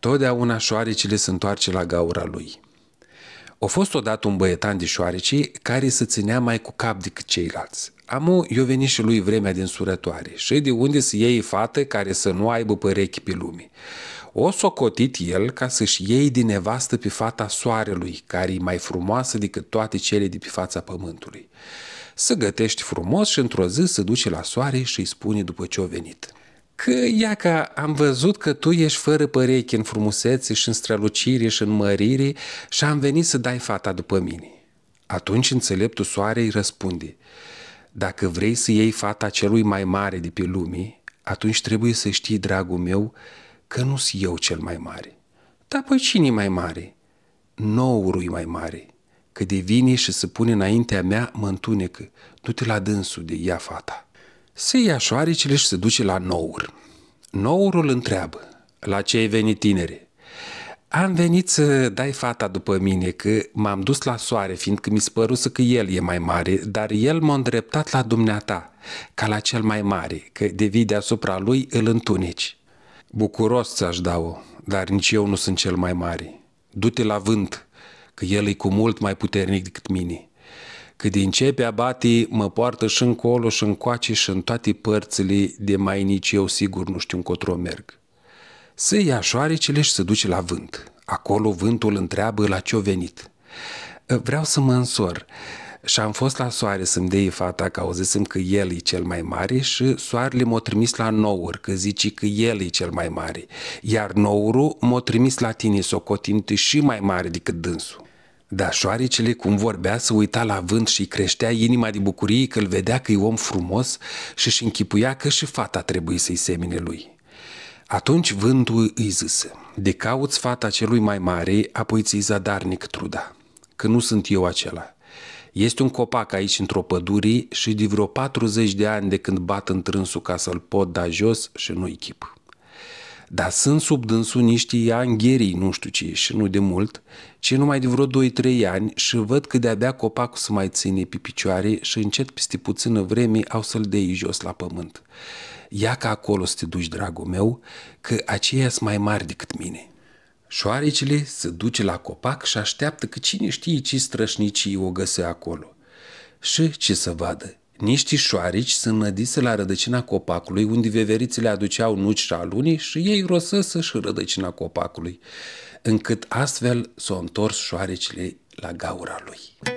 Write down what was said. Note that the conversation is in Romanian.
Totdeauna șoarecile se întoarce la gaura lui. O fost odată un băietan de șoarecii care se ținea mai cu cap decât ceilalți. Amu eu veni și lui vremea din surătoare și de unde să iei fată care să nu aibă părechi pe lume. O socotit el ca să-și iei din nevastă pe fata soarelui, care e mai frumoasă decât toate cele de pe fața pământului. Să gătești frumos și într-o zi se duce la soare și îi spune după ce o venit – că ia că am văzut că tu ești fără părechi în frumusețe și în strălucire și în mărire și am venit să dai fata după mine. Atunci înțeleptul soarei răspunde, dacă vrei să iei fata celui mai mare de pe lume, atunci trebuie să știi, dragul meu, că nu sunt eu cel mai mare. Dar păi cine mai mare? Nourui mai mare, că devine și se pune înaintea mea mă întunecă. Du-te la dânsul de ea fata. Se ia șoaricile și se duce la nour. Nourul întreabă, la ce ai venit tinere? Am venit să dai fata după mine, că m-am dus la soare, fiindcă mi s să că el e mai mare, dar el m-a îndreptat la dumneata, ca la cel mai mare, că devii deasupra lui îl întuneci. Bucuros ți-aș dau dar nici eu nu sunt cel mai mare. Du-te la vânt, că el e cu mult mai puternic decât mine. Cât din ce pe abatii mă poartă și încolo și încoace și în toate părțile de mai nici eu sigur nu știu încotro merg. Să ia șoarecele și să duce la vânt. Acolo vântul întreabă la ce-o venit. Vreau să mă însor. Și am fost la soare să-mi dea fata că auzisem că el e cel mai mare și soarele m-a trimis la nouri, că zici că el e cel mai mare. Iar nourul m-a trimis la tine, socotindu și mai mare decât dânsul. Dar șoaricele, cum vorbea, se uita la vânt și creștea inima de bucurie că îl vedea că e om frumos și își închipuia că și fata trebuie să-i semine lui. Atunci vântul îi zise, de cauți fata celui mai mare, apoi ți zadarnic truda, că nu sunt eu acela. Este un copac aici într-o pădure și de vreo 40 de ani de când bat în trânsul ca să-l pot da jos și nu-i chip. Dar sunt sub dânsul niște iangherii, nu știu ce și nu de mult, ci numai de vreo 2-3 ani și văd că de-abia copacul se mai ține pe picioare și încet peste puțină vreme au să-l dei jos la pământ. Ia ca acolo să te duci, dragul meu, că aceia sunt mai mari decât mine. Șoarecele se duce la copac și așteaptă că cine știe ce strășnicii o găsă acolo. Și ce să vadă, Niștii șoarici sunt nădise la rădăcina copacului, unde veverițele aduceau nuci și alunii și ei rosăsă și rădăcina copacului, încât astfel s-au întors șoaricile la gaura lui.